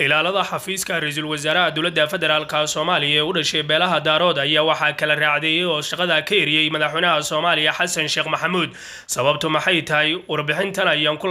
ilaalada xafiiska ra-iisul wasaaraha dowladda federaalka soomaaliya ee u dhashay beelaha daarood ayaa waxaa kala raacdeeyey oo shaqada ka eriyey madaxweynaha soomaaliya xasan sheekh maxamuud sababtu maxay tahay warbixintan ayaan ku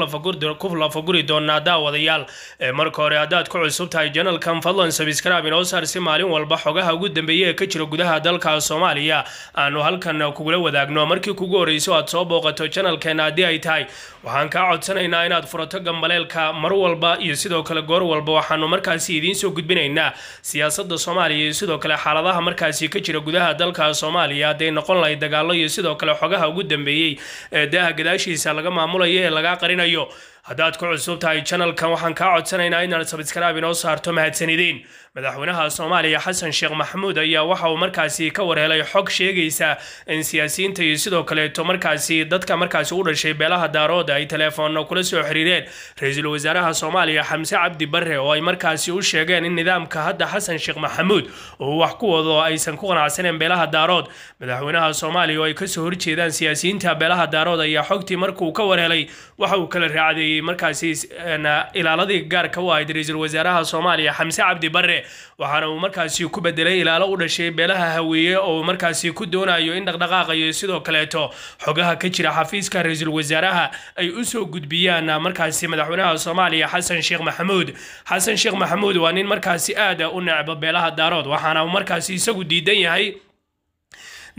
lafaguri doonaa daawadayaal ee marka hore haddaad ku cusub tahay janalkan fadlan sabiskraab inoo saar si maalin walba xogaha ugu dambeeya ee ka jira gudaha dalka soomaaliya aanu halkan kugula wadaagno markii kugu horreyso aad soo booqato janalkeena haddii ay tahay waxaan kaa codsanaynaa inaad furato gambaleelka mar walba iyo sidoo kale goor walba waxaan waxaanu markaasi idiin soo gudbinaynaa siyaasadda soomaaliya iyo sidoo kale xaaladaha markaasi ka jira gudaha dalka soomaaliya hadday noqon lahay dagaalo iyo sidoo kale xogaha ugu dambeeyey ee daaha gadaashiisa laga maamulayo ee lagaa qarinayo haddaad ku cusub tahay janalkan waxaan kaa codsanaynaa inaad sabskrab inoo saarto mahadsanideen madaxweynaha soomaaliya xasan sheekh maxamuud ayaa waxa uu markaasi ka warhelay xog sheegaysa in siyaasiyiinta iyo sidoo kaleeto markaasi dadka markaasi u dhashay beelaha daarooda ay teleefoonno kula soo xiriireen ra-iisul wasaaraha soomaaliya xamse cabdi barre oo ay markaasi u sheegeen in nidaamka hadda xasan sheekh maxamuud uu wax ku wado aysan ku qanacsaneen beelaha daarood madaxweynaha soomaaliya oo ay kasoo horjeedaan siyaasiyiinta beelaha daarood ayaa xogtii markuu ka warhelay waxa uu kala raacday markaasi eh, ilaaladii gaarka u ahayd ra-iisul wasaaraha soomaaliya xamse cabdi barre waxaana uu markaasi ku bedelay ilaalo u dhashay beelaha haweeye oo markaasi ku doonayo in dhaqdhaqaaqayo sidoo kaleeto xogaha ka jira xafiiska ra-iisul wasaaraha ay u soo gudbiyaan markaasi madaxweynaha soomaaliya xasan sheekh maxamuud xasan sheekh maxamuud waa nin markaasi aada u necbo beelaha daarood waxaana uu markaasi isagu diidan yahay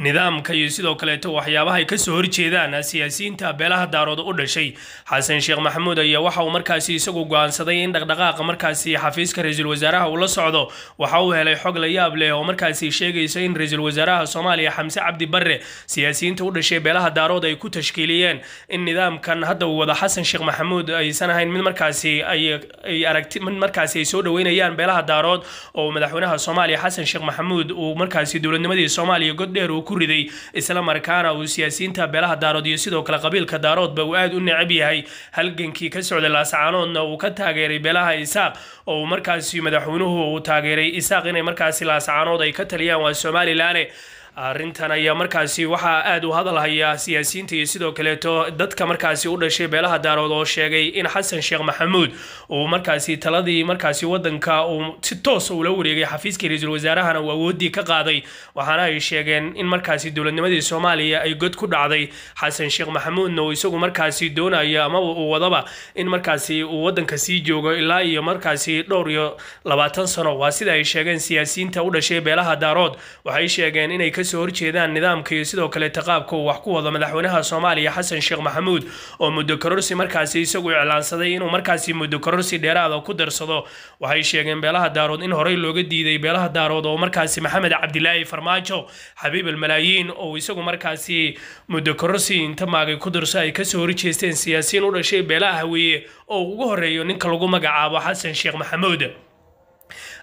nidaamka iyo sidoo kaleeto waxyaabahay kasoo horjeedaan siyaasiyiinta beelaha daarooda u dhashay xasan sheekh maxamuud ayaa waxa uu markaasi isagu go-aansaday in dhaqdhaqaaqa markaasi xafiiska ra-iisul wasaaraha ula socdo waxa uu helay xog la yaab leh oo markaasi sheegaysa in ra-iisul wasaaraha soomaaliya xamse cabdi barre siyaasiyiinta u dhashay beelaha daarooda ay ku tashkiiliyeen in nidaamkan hadda uu wada xasan sheekh maxamuud aysan ahayn mid markaasi ay aragti mid markaasi ay soo dhaweynayaan beelaha daarood oo madaxweynaha soomaaliya xasan sheekh maxamuud uu markaasi dowladnimadii soomaaliya goddheer uu ku riday isla markaana uu siyaasiyiinta beelaha daarood iyo sidoo kale qabiilka daaroodba uu aada u necab yahay halgankii ka socday laasacaanoodna uu ka taageeray beelaha isaaq oo uu markaasi madaxweynuhu uu taageeray isaaq inay markaasi laasacaanood ay ka taliyaan waa somalilane arintan ayaa markaasi waxaa aada u hadalhayaa siyaasiyiinta iyo sidoo kaleeto dadka markaasi u dhashay beelaha daarood oo sheegay in xasan sheekh maxamuud uu markaasi taladii markaasi wadanka uu si toos ah ula wareegay xafiiskii ra-iisul wasaarahana uu awooddii ka qaaday waxaana ay sheegeen in markaasi dowladnimadii soomaaliya ay god ku dhacday xasan sheekh maxamuudna uu isagu markaasi doonaya amaba uu wadaba in markaasi uu wadanka sii joogo ilaa iyo markaasi dhowr iyo labaatan sano waa sida ay sheegeen siyaasiyiinta u dhashay beelaha daarood waxay sheegeen inay ka soo horjeedaan nidaamka iyo sidoo kaleeta qaabka uu wax ku wado madaxweynaha soomaaliya xasan sheekh maxamuud oo muddo kororsi markaasi isagu iclaansaday inuu markaasi muddo kororsi dheeraada ku darsado waxay sheegeen beelaha daarood in horey looga diiday beelaha daarood oo markaasi maxamed cabdilaahi farmaajo xabiib almalaayiin oo isagu markaasi muddo kororsi inta maagay ku darso ay kasoo horjeesteen siyaasiyiin u dhashay beelaha haweeye oo ugu horreeyo ninka lagu magacaabo xasan sheekh maxamuud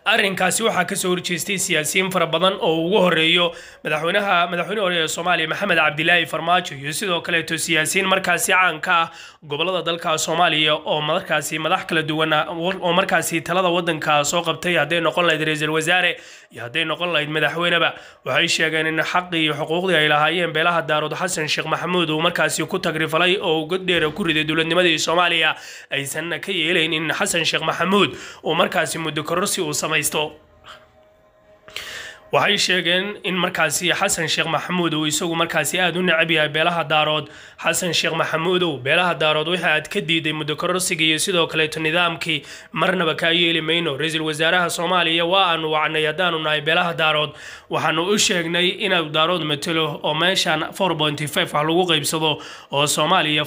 arrinkaasi waxaa kasoo horjeestay siyaasiyiin fara badan oo ugu horeeyo madaxweynaha madaxweyne hore ee soomaaliya maxamed cabdilaahi farmaajo iyo sidoo kaleeto siyaasiyiin markaasi caanka ah gobolada dalka soomaaliya oo markaasi madax kala duwan oo markaasi talada waddanka soo qabtay hadday noqon lahayd ra-iisul wasaare iyo hadday noqon lahayd madaxweyneba waxay sheegeen in xaqii iyo xuquuqdii ay lahaayeen beelaha daarood xasan sheekh maxamuud uu markaasi ku tagrifalay oo goddheera ku riday dowladnimadii soomaaliya aysanna ka yeelayn in xasan sheekh maxamuud uu markaasi muddo kororsi uu samay ナリスト waxay sheegeen in markaasi xasan sheekh maxamuudow isagu markaasi aada u necab yahay beelaha daarood xasan sheekh maxamuudow beelaha daarood wixii aad ka diiday muddo kororsiga iyo sidoo kaleeto nidaamkii marnaba kaa yeeli mayno ra-iisul wasaaraha soomaaliya waa aanu wacnay haddaanu nahay beelaha daarood waxaanu u sheegnay inuu daarood matelo oo meeshan wax ah lagu qaybsado oo soomaaliya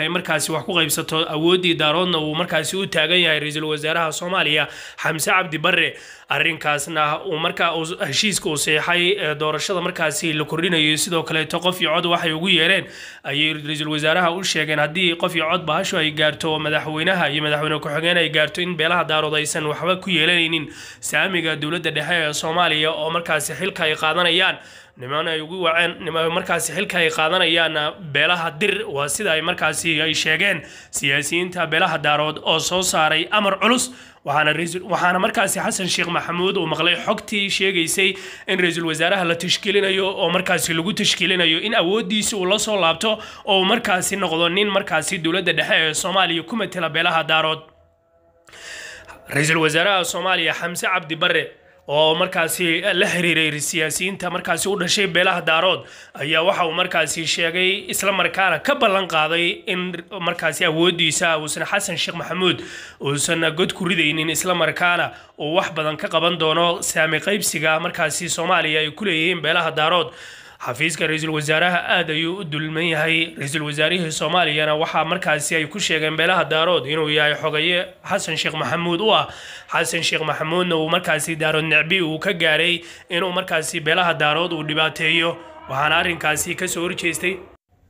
ay markaasi wax ku qaybsato awooddii daaroodna uu markaasi u taagan yahay ra-iisul wasaaraha soomaaliya xamse cabdi bare arrinkaasna uu markaa heshiiska uu seexay doorashada markaasi la kordhinayo sidoo kaleeto qof iyo cod waxay ugu yeereen ayay ra-iisul wasaaraha u sheegeen haddii qof iyo cod bahasho ay gaarto madaxweynaha iyo madaxweyne ku-xigeen ay gaarto in beelaha daarood aysan waxba ku yeelanaynin saamiga dowladda dhexe ee soomaaliya oo markaasi xilka ay qaadanayaan niman ay ugu waceen markaasi xilka ay qaadanayaan ah, beelaha dir waa sida ay markaasi ay sheegeen siyaasiyiinta beelaha daarood oo soo saaray amar culus waxaana markaasi xasan sheekh maxamuud uu maqlay xogtii sheegaysay in ra-iisul wasaaraha la tashkiilinayo oo markaasi lagu tashkiilinayo in awoodiisi uu la soo laabto oo markaasi noqdo nin markaasi dowladda dhexe ee soomaaliya ku matela beelaha daarood ra-iisul wasaaraha soomaaliya xamse cabdi bare oo markaasi la xiriiray siyaasiyiinta markaasi u dhashay beelaha daarood ayaa waxa uu markaasi sheegay isla markaana ka ballan qaaday in markaasi awoodiisa uusan xasan sheekh maxamuud uusan god ku ridaynin isla markaana uu wax badan ka qaban doono saami qaybsiga markaasi soomaaliya ay ku leeyihiin beelaha daarood xafiiska ra-iisul wasaaraha aad ayuu u dulman yahay ra-iisul wasaarihii soomaaliyana waxaa markaasi ay ku sheegeen beelaha daarood inuu yahay xogaye xasan sheekh maxamuud u ah xasan sheekh maxamuudna uu markaasi daarood necbi uu ka gaaray inuu markaasi beelaha daarood uu dhibaateeyo waxaana arrinkaasi ka soo horjeestay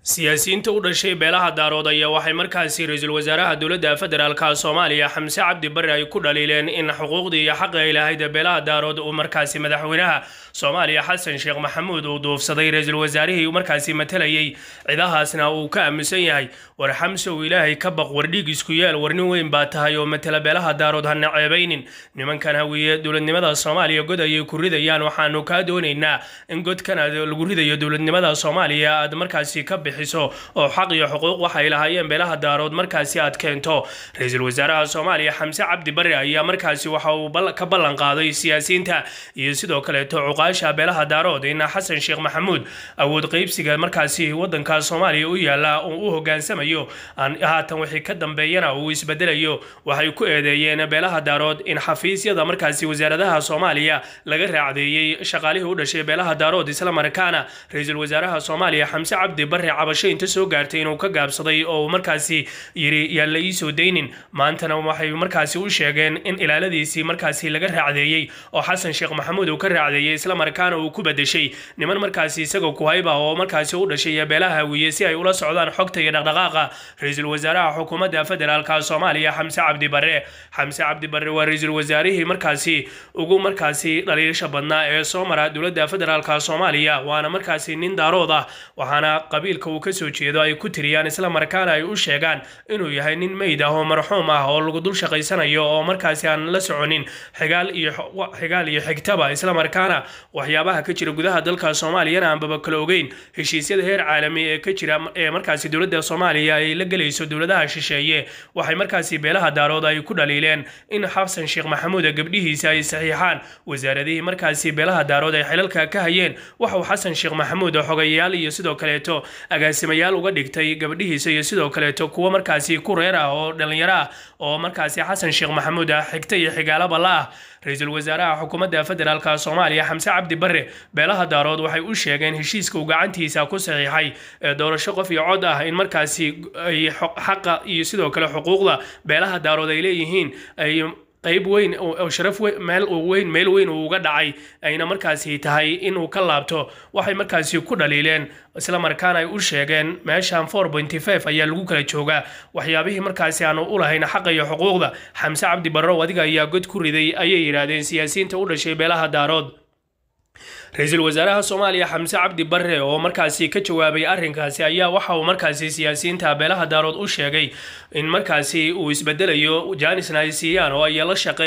siyaasiyiinta u dhashay beelaha daarood ayaa waxay markaasi ra-iisul wasaaraha dowladda federaalka soomaaliya xamse cabdi barre ay ku dhaliileen in xuquuqdii iyo xaqa ay lahayd beelaha daarood uu markaasi madaxweynaha soomaaliya xasan sheekh maxamuud uu duufsaday ra-iisul wasaarihii uu markaasi matalayay cidahaasna uu ka aaminsan yahay war xamsow ilaahay ka baq wardhiig isku yaal warnin weyn baa tahay oo matala beelaha daarood hana ceebaynin nimankan hawiye dowladnimada soomaaliya god ayay ku ridayaan waxaanu kaa doonaynaa in godkan aad lagu ridayo dowladnimada soomaaliya aad markaasi ka bixiso oo xaq iyo xuquuq waxay lahaayeen beelaha daarood markaasi aad keento ra-iisul wasaaraha soomaaliya xamse cabdi barre ayaa markaasi waxa uu ka ballan qaaday siyaasiyiinta iyo sidoo kaleeto cuqaa golayaasha beelaha ina xasan sheekh maxamuud awood qaybsiga markaasi wadanka soomaaliya u yaala uu u hoggaansamayo haatan wixii ka dambeeyana uu isbedelayo waxay ku eedeeyeen beelaha daarood in xafiisyada markaasi wasaaradaha soomaaliya laga raacdeeyey shaqaalihii u dhashay beelaha daarood isla markaana ra-iisul wasaaraha soomaaliya xamse cabdi bare cabasho inta soo gaartay inuu ka gaabsaday oo markaasi yidhi yaan la iisoo daynin maantana waxay markaasi u sheegeen in ilaaladiisii markaasi laga raacdeeyey oo xasan sheekh maxamuud uu ka raacdeeyey isla markaana uu ku bedeshay niman markaasi isagoo kuhayba oo markaasi u dhashay iyo beelaha hawiye si ay ula socdaan xogta iyo dhaqdhaqaaqa ra-iisul wasaaraha xukuumadda federaalka soomaaliya xamse cabdi xamse cabdibarre waa ra-iisul wasaarihii markaasi ugu markaasi dhaliisha badnaa ee soo mara dowladda federaalka soomaaliya waana markaasi nin daarood ah waxaana qabiilka uu kasoo jeedo ay ku tiriyaan isla markaana ay u sheegaan inuu yahay nin meyd ah oo marxuum ah oo lagu dul shaqaysanayo oo markaasi aan la soconin xigaal iyo xigtaba islamarkaana waxyaabaha ka jira gudaha dalka soomaaliyana aanbaba kala ogeyn heshiisyada heer caalami ee ka jira ee markaasi dowladda soomaaliya ay la gelayso dowladaha shisheeye waxay markaasi beelaha daarood ay ku dhaliileen in xabsan sheekh maxamuuda gabdhihiisa ay saxiixaan wasaaradihii markaasi beelaha daarood ay xilalka ka hayeen waxauu xasan sheekh maxamuud xogayayaal iyo sidoo kaleeto agaasimayaal uga dhigtay gabdhihiisa iyo sidoo kaleeto kuwo markaasi ku reer ah oo dhallinyaro ah oo markaasi xasan sheekh maxamuud ah xigta iyo xigaalaba la ah ra-iisul wasaaraha xukuumadda federaalk soomaaliya xamse xamse cabdi bare beelaha daarood waxay u sheegeen heshiiska uu gacantiisa ku saxiixay ee doorasho qof iyo cod ah in markaasi ay xaqa iyo sidoo kale xuquuqda beelaha daarood ay leeyihiin ay qayb weyn sharaf meel weyn meel weyn uu uga dhacay ayna markaasi tahay inuu ka laabto waxay markaasi ku dhaliileen islamarkaana ay u sheegeen meeshan four pointy five ayaa lagu kala joogaa waxyaabihii markaasi aanu u lahayn xaqa iyo xuquuqda xamse cabdi barrow adiga ayaa god ku riday ayay yidhaahdeen siyaasiyiinta u dhashay beelaha daarood ra-iisul wasaaraha soomaaliya xamse cabdi barre oo markaasi ka jawaabay arrinkaasi ayaa waxa uu markaasi siyaasiyiinta beelaha daarood u sheegay in markaasi uu isbedelayo janis naysiyaan oo ay la shaqeey